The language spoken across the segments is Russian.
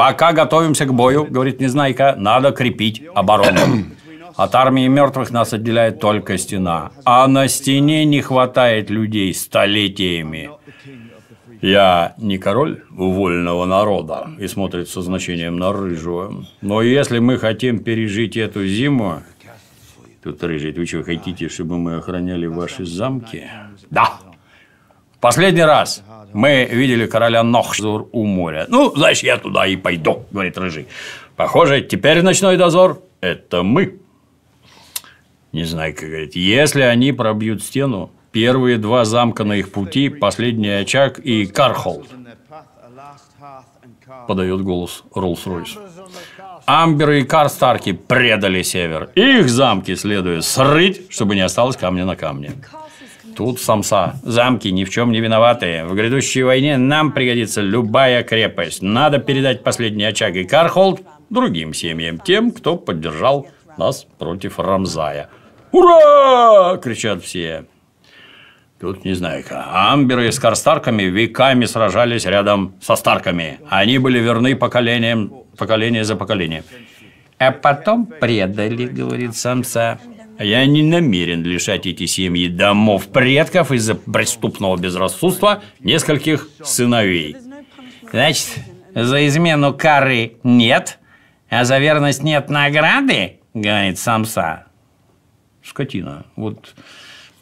Пока готовимся к бою, говорит Незнайка, надо крепить оборону. От армии мертвых нас отделяет только стена. А на стене не хватает людей столетиями. Я не король вольного народа и смотрит со значением на рыжую. Но если мы хотим пережить эту зиму... Тут рыжий, вы что, хотите, чтобы мы охраняли ваши замки? Да, Последний раз мы видели короля Нохзур у моря. Ну, значит, я туда и пойду, говорит Рыжий. Похоже, теперь ночной дозор – это мы. Не знаю, как говорит, если они пробьют стену, первые два замка на их пути – последний очаг и Кархолд. Подает голос Роллс-Ройс. Амберы и Карстарки предали север. Их замки следует срыть, чтобы не осталось камня на камне. Тут самса. Замки ни в чем не виноваты. В грядущей войне нам пригодится любая крепость. Надо передать последний очаг и Кархолд другим семьям, тем, кто поддержал нас против Рамзая. «Ура!» – кричат все. Тут не знаю, Амберы с Карстарками веками сражались рядом со Старками. Они были верны поколениям, поколение за поколением. А потом предали, говорит самца. Я не намерен лишать эти семьи домов предков из-за преступного безрассудства нескольких сыновей. Значит, за измену кары нет, а за верность нет награды, говорит самса. Скотина. Вот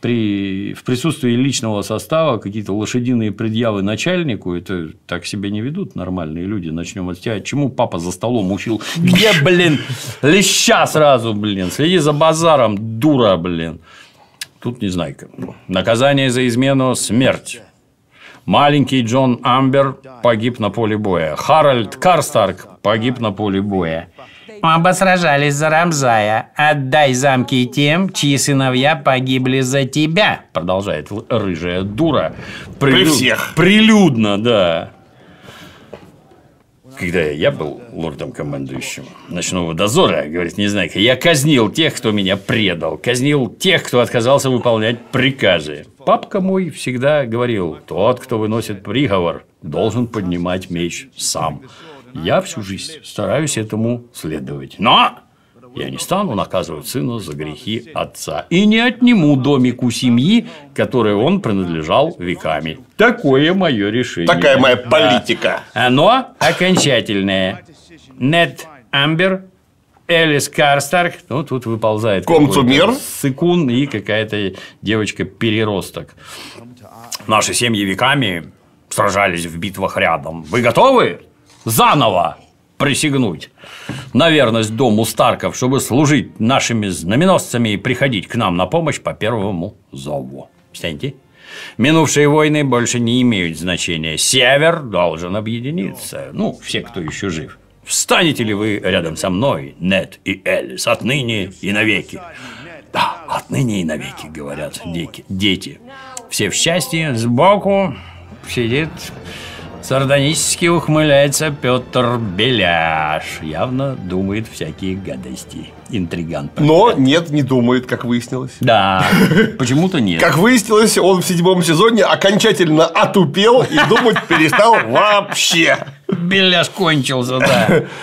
при, в присутствии личного состава какие-то лошадиные предъявы начальнику, это так себя не ведут нормальные люди. Начнем от тебя. Чему папа за столом учил? Где, блин, леща сразу, блин. Следи за базаром, дура, блин. Тут не знаю. Наказание за измену – смерть. Маленький Джон Амбер погиб на поле боя. Харальд Карстарк погиб на поле боя. Оба сражались за Рамзая. Отдай замки тем, чьи сыновья погибли за тебя, продолжает рыжая дура. Прилю... При всех. Прилюдно, да когда я был лордом-командующим ночного дозора, говорит Незнайка, я казнил тех, кто меня предал, казнил тех, кто отказался выполнять приказы. Папка мой всегда говорил, тот, кто выносит приговор, должен поднимать меч сам. Я всю жизнь стараюсь этому следовать. Но я не стану наказывать сына за грехи отца. И не отниму домик у семьи, которой он принадлежал веками. Такое мое решение. Такая моя политика. Да. Оно окончательное. Нет Амбер, Элис Карстарк, ну, тут выползает Комцумер. Сыкун и какая-то девочка-переросток. Наши семьи веками сражались в битвах рядом. Вы готовы? Заново! присягнуть на верность дому Старков, чтобы служить нашими знаменосцами и приходить к нам на помощь по первому зову. Стяньте. Минувшие войны больше не имеют значения. Север должен объединиться. Ну, все, кто еще жив. Встанете ли вы рядом со мной, Нет и Элис, отныне и навеки? Да, отныне и навеки, говорят дети. дети. Все в счастье, сбоку сидит Сардонически ухмыляется Петр Беляш. Явно думает всякие гадости. Интриган. Но нет, не думает, как выяснилось. Да, почему-то нет. Как выяснилось, он в седьмом сезоне окончательно отупел и думать перестал вообще. Беляш кончился, да.